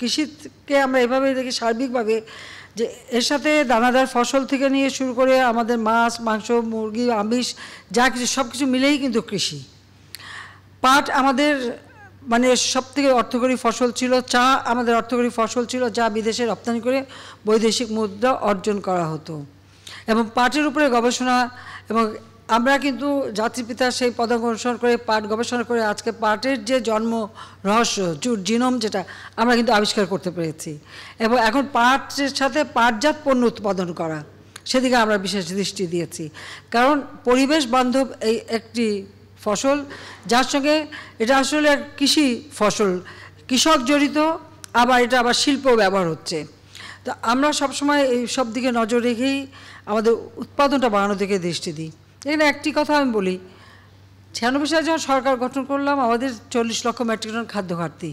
কৃষিকে আমরা এভাবে দেখি সার্বিকভাবে যে এর সাথে দানাদার ফসল থেকে নিয়ে শুরু করে আমাদের মাছ মাংস মুরগি আমিষ যা কিছু সব কিছু মিলেই কিন্তু কৃষি পাট আমাদের মানে সব থেকে অর্থকরী ফসল ছিল চা আমাদের অর্থকরী ফসল ছিল যা বিদেশে রপ্তানি করে বৈদেশিক মুদ্রা অর্জন করা হতো এবং পাটের উপরে গবেষণা এবং আমরা কিন্তু জাতিপিতার সেই পদ অনুসরণ করে পাঠ গবেষণা করে আজকে পাটের যে জন্ম রহস্য চুর জিনোম যেটা আমরা কিন্তু আবিষ্কার করতে পেরেছি এবং এখন পাটের সাথে পাটজাত পণ্য উৎপাদন করা সেদিকে আমরা বিশেষ দৃষ্টি দিয়েছি কারণ পরিবেশ বান্ধব এই একটি ফসল যার সঙ্গে এটা আসলে কৃষি ফসল কৃষক জড়িত আবার এটা আবার শিল্প ব্যবহার হচ্ছে তো আমরা সবসময় এই সব দিকে নজর রেখেই আমাদের উৎপাদনটা বাড়ানোর দিকে দৃষ্টি দিই এখানে একটি কথা আমি বলি ছিয়ানব্বই সালে যখন সরকার গঠন করলাম আমাদের চল্লিশ লক্ষ মেট্রিক টন খাদ্য ঘাটতি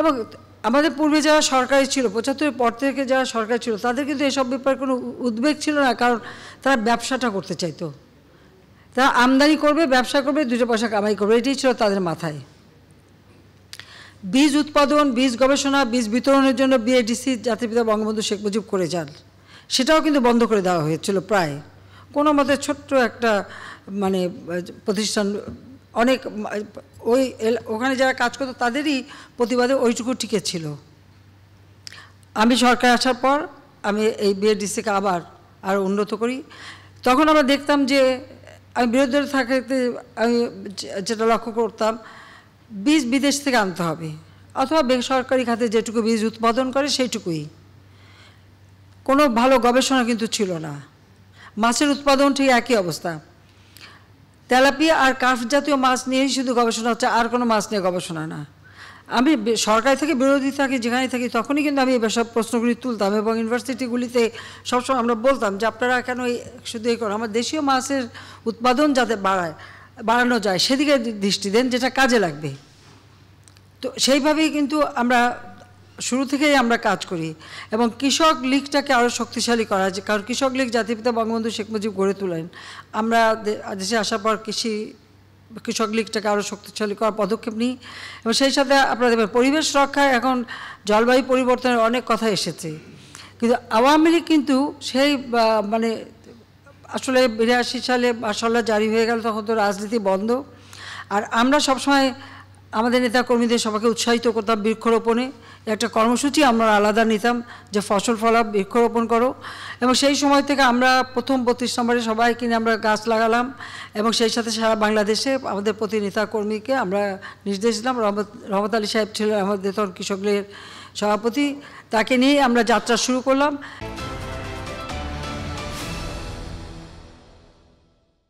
এবং আমাদের পূর্বে যারা সরকারি ছিল পঁচাত্তর পর থেকে যারা সরকারি ছিল তাদের কিন্তু এসব ব্যাপারে কোনো উদ্বেগ ছিল না কারণ তারা ব্যবসাটা করতে চাইতো তারা আমদানি করবে ব্যবসা করবে দুটো পয়সা কামাই করবে এটাই ছিল তাদের মাথায় বীজ উৎপাদন বীজ গবেষণা বীজ বিতরণের জন্য বিএডিসি জাতির পিতা বঙ্গবন্ধু শেখ মুজিব করে যান সেটাও কিন্তু বন্ধ করে দেওয়া হয়েছিল প্রায় কোনো মতে ছোট্ট একটা মানে প্রতিষ্ঠান অনেক ওই ওখানে যারা কাজ করতো তাদেরই প্রতিবাদে ওইটুকু টিকে ছিল আমি সরকার আসার পর আমি এই বিএডিসিকে আবার আর উন্নত করি তখন আমরা দেখতাম যে আমি বিরোধী থাকতে আমি যেটা লক্ষ্য করতাম বীজ বিদেশ থেকে আনতে হবে অথবা বেসরকারি খাতে যেটুকু বীজ উৎপাদন করে সেইটুকুই কোনো ভালো গবেষণা কিন্তু ছিল না মাছের উৎপাদন ঠিক একই অবস্থা তেলাপিয়া আর কাফ জাতীয় মাছ নিয়েই শুধু গবেষণা হচ্ছে আর কোনো মাছ নিয়ে গবেষণা না আমি সরকার থেকে বিরোধী থাকি যেখানে থাকি তখনই কিন্তু আমি এসব প্রশ্নগুলি তুলতাম এবং ইউনিভার্সিটিগুলিতে সবসময় আমরা বলতাম যে আপনারা কেন শুধু এই করেন আমার দেশীয় মাছের উৎপাদন যাতে বাড়ায় বাড়ানো যায় সেদিকে দৃষ্টি দেন যেটা কাজে লাগবে তো সেইভাবেই কিন্তু আমরা শুরু থেকেই আমরা কাজ করি এবং কৃষক লীগটাকে আরও শক্তিশালী করা যায় কারণ কৃষক লীগ জাতিপিতা বঙ্গবন্ধু শেখ মুজিব গড়ে তোলেন আমরা দেশে আসার পর কৃষি কৃষক লীগটাকে আরও শক্তিশালী করার পদক্ষেপ নিই এবং সেই সাথে আপনারা দেখবেন পরিবেশ রক্ষায় এখন জলবায়ু পরিবর্তনের অনেক কথা এসেছে কিন্তু আওয়ামী লীগ কিন্তু সেই মানে আসলে বিরাশি সালে মার্শাল্লা জারি হয়ে গেল তখন তো রাজনীতি বন্ধ আর আমরা সবসময় আমাদের নেতা কর্মীদের সবাইকে উৎসাহিত করতাম বৃক্ষরোপণে একটা কর্মসূচি আমরা আলাদা নিতাম যে ফসল ফলা বৃক্ষরোপণ করো এবং সেই সময় থেকে আমরা প্রথম বত্রিশ নম্বরে সবাই কিনে আমরা গাছ লাগালাম এবং সেই সাথে সারা বাংলাদেশে আমাদের প্রতি নেতা কর্মীকে আমরা নির্দেশ দিলাম রহমত রহমত আলী সাহেব ছিলেন আমাদের তখন কৃষকদের সভাপতি তাকে নিয়ে আমরা যাত্রা শুরু করলাম